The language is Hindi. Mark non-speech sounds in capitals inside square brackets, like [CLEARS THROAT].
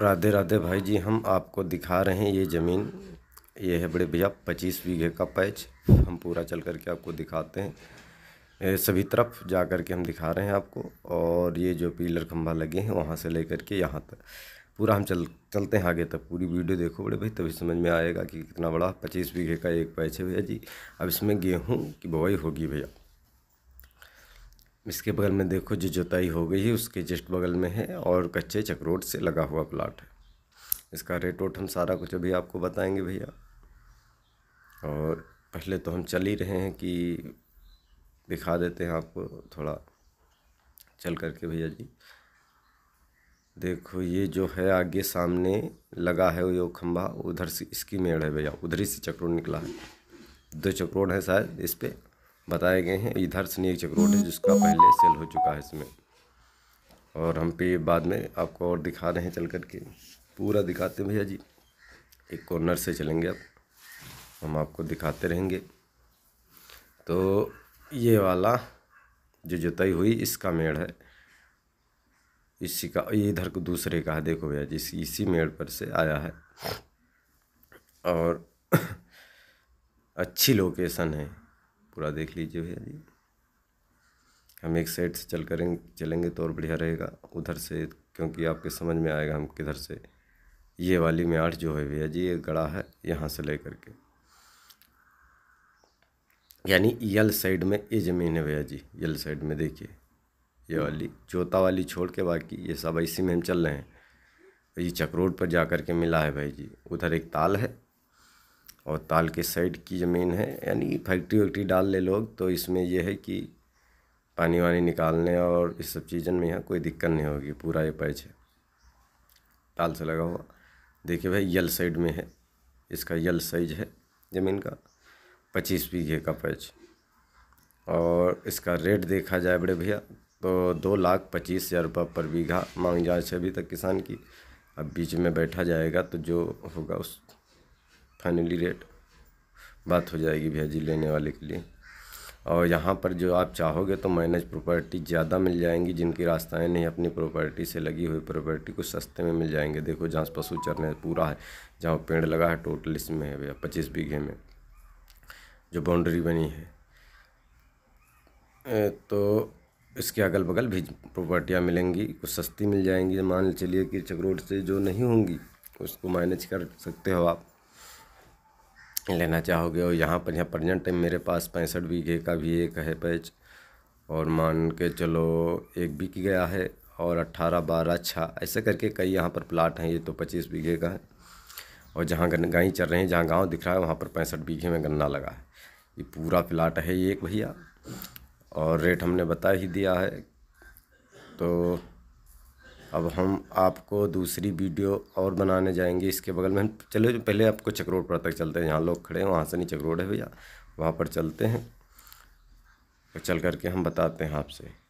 राधे राधे भाई जी हम आपको दिखा रहे हैं ये ज़मीन ये है बड़े भैया पच्चीस बीघे का पैच हम पूरा चल कर के आपको दिखाते हैं सभी तरफ जा कर के हम दिखा रहे हैं आपको और ये जो पीलर खंभा लगे हैं वहाँ से ले कर के यहाँ तक पूरा हम चल चलते हैं आगे तक पूरी वीडियो देखो बड़े भाई तभी समझ में आएगा कि कितना बड़ा पच्चीस बीघे का एक पैच है भैया जी अब इसमें गेहूँ की बुआई होगी भैया इसके बगल में देखो जो जोताई हो गई है उसके जस्ट बगल में है और कच्चे चक्रोड से लगा हुआ प्लाट है इसका रेट वोट हम सारा कुछ अभी आपको बताएंगे भैया और पहले तो हम चल ही रहे हैं कि दिखा देते हैं आपको थोड़ा चल करके भैया जी देखो ये जो है आगे सामने लगा है वो खंभा उधर से इसकी मेड़ है भैया उधर ही से चक्रोड़ निकला है दो चक्रोड़ है शायद इस पर बताए गए हैं इधर से एक चक्रोट है जिसका पहले सेल हो चुका है इसमें और हम पे बाद में आपको और दिखा रहे हैं चल कर के पूरा दिखाते हैं भैया जी एक कॉर्नर से चलेंगे अब हम आपको दिखाते रहेंगे तो ये वाला जो जुताई हुई इसका मेड़ है इसी का ये इधर को दूसरे का है देखो भैया जी इसी, इसी मेड़ पर से आया है और [CLEARS THROAT] अच्छी लोकेशन है पूरा देख लीजिए भैया जी हम एक साइड से चल करेंगे चलेंगे तो और बढ़िया रहेगा उधर से क्योंकि आपके समझ में आएगा हम किधर से ये वाली में आठ जो है भैया जी ये गड़ा है यहाँ से ले करके यानी यल साइड में ये ज़मीन है भैया जी यल साइड में देखिए ये वाली जोता वाली छोड़ के बाकी ये सब इसी में हम चल रहे हैं ये रोड पर जा कर के मिला है भाई जी उधर एक ताल है और ताल के साइड की ज़मीन है यानी फैक्ट्री वैक्ट्री डाल ले लोग तो इसमें यह है कि पानी वानी निकालने और इस सब चीज़न में यहाँ कोई दिक्कत नहीं होगी पूरा ये पैच है ताल से लगा हुआ देखिए भाई यल साइड में है इसका यल साइज है ज़मीन का पच्चीस बीघे का पैच और इसका रेट देखा जाए बड़े भैया तो दो लाख पच्चीस हज़ार रुपये पर बीघा मांग जाए अभी तक किसान की अब बीच में बैठा जाएगा तो जो होगा उस फाइनली रेट बात हो जाएगी भैया जी लेने वाले के लिए और यहाँ पर जो आप चाहोगे तो मैनेज प्रॉपर्टी ज़्यादा मिल जाएंगी जिनकी रास्ताएं नहीं अपनी प्रॉपर्टी से लगी हुई प्रॉपर्टी को सस्ते में मिल जाएंगे देखो जहाँ पशु चरने पूरा है जहाँ पेड़ लगा है टोटल इसमें है भैया पच्चीस बीघे में जो बाउंड्री बनी है तो इसके अगल बगल भी प्रॉपर्टियाँ मिलेंगी कुछ सस्ती मिल जाएंगी मान चलिए कि रोड से जो नहीं होंगी उसको मैनेज कर सकते हो आप लेना चाहोगे और यहाँ पर यहाँ प्रजेंट टाइम मेरे पास पैंसठ बीघे का भी एक है पैच और मान के चलो एक बिक गया है और अट्ठारह बारह छः ऐसे करके कई यहाँ पर प्लाट हैं ये तो पच्चीस बीघे का है और जहाँ गाई चल रहे हैं जहाँ गांव दिख रहा है वहाँ पर पैंसठ बीघे में गन्ना लगा है ये पूरा प्लाट है ये एक भैया और रेट हमने बता ही दिया है तो अब हम आपको दूसरी वीडियो और बनाने जाएंगे इसके बगल में हम चलो जो पहले आपको चक्रोड पर तक चलते हैं जहाँ लोग खड़े हैं वहाँ से नहीं चक्रोड है भैया वहाँ पर चलते हैं तो चल करके हम बताते हैं आपसे